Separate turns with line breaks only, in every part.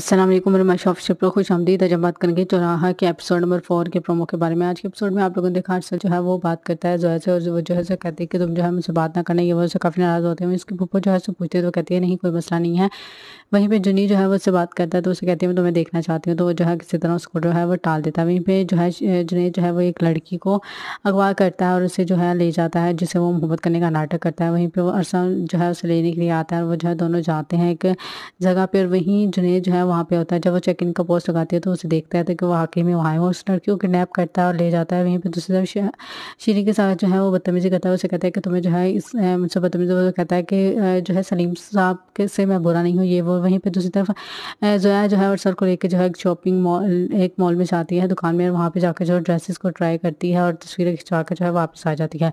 असलम मैं शॉफ शिप खुश आमदीद आज बात करेंगे चौराहा के एपिसोड नंबर फोर के प्रोमो के बारे में आज के एपिसोड में आप लोगों ने देखा अर्सल जो है वो बात करता है जोया से और वो जो है कहती है कि तुम जो है मुझसे बात ना करना ये वो उससे काफ़ी नाराज़ होते हैं उसकी पुप्पो जो है उससे पूछते तो कहती है नहीं कोई मसला नहीं है वहीं पर जुनी जो है वो उससे बात करता है तो उसे कहती है मैं तुम्हें देखना चाहती हूँ तो वो जो है किसी तरह उसको जो है वो टाल देता है वहीं पर जो है जुनेद जो है वो एक लड़की को अगवा करता है और उसे जो है ले जाता है जिसे वो मोहब्बत करने का नाटक करता है वहीं पर वो अरसा जो है उसे लेने के लिए आता है और वो जो है दोनों जाते हैं एक जगह पर वहीं जुनी जो है वहाँ पे होता है जब वो चेक इन का पोस्ट लगाती है तो उसे देखता है तो कि वो वाकई में वहाँ है वो उस लड़की को किडनैप करता है और ले जाता है वहीं पर दूसरी तरफ शीरी के साथ जो है वो बदतमीज़ी करता है उसे कहता है कि तुम्हें जो है इस मुझसे बदतमीजी वो कहता है कि जो है सलीम साहब के से मैं बुरा नहीं हूँ ये वो वहीं पर दूसरी तरफ जोया जो है और सर को लेकर जो है एक शॉपिंग मॉल एक मॉल में जाती है दुकान में और वहाँ पर जाकर जो है ड्रेसेस को ट्राई करती है और तस्वीरें खिंचवा कर जो है वापस आ जाती है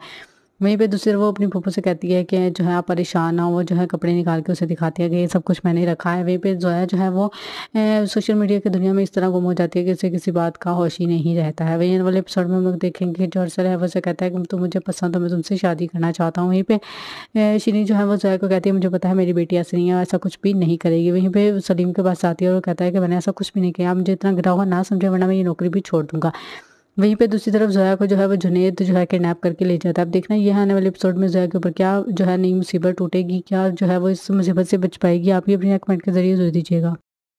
वहीं पे दूसरे वो अपनी पप्पू से कहती है कि जो है आप परेशान ना हो जो है कपड़े निकाल के उसे दिखाती है कि ये सब कुछ मैंने रखा है वहीं पे जोया जो है वो सोशल मीडिया की दुनिया में इस तरह गुम हो जाती है कि उसे किसी बात का होश ही नहीं रहता है वहीं वाले एपिसोड में हम लोग देखेंगे जो अर्सर है वो उसे कहता है कि तुम मुझे पसंद हो मैं तुमसे शादी करना चाहता हूँ वहीं पर शनि जो है वो जोया को कहती है मुझे पता है मेरी बेटी ऐसी नहीं है ऐसा कुछ भी नहीं करेगी वहीं पर सलीम के पास आती है और कहता है कि मैंने ऐसा कुछ भी नहीं किया मुझे इतना गिरा हुआ ना समझे वरना मैं ये नौकरी भी छोड़ दूँगा वहीं पे दूसरी तरफ जोया को जो है वो जुनेद जो है किडनैप करके ले जाता है अब देखना यह आने वाले एपिसोड में जोया के ऊपर क्या जो है नई मुसीबत टूटेगी क्या जो है वो इस मुसीबत से बच पाएगी आप भी अपने कमेंट के जरिए जो दीजिएगा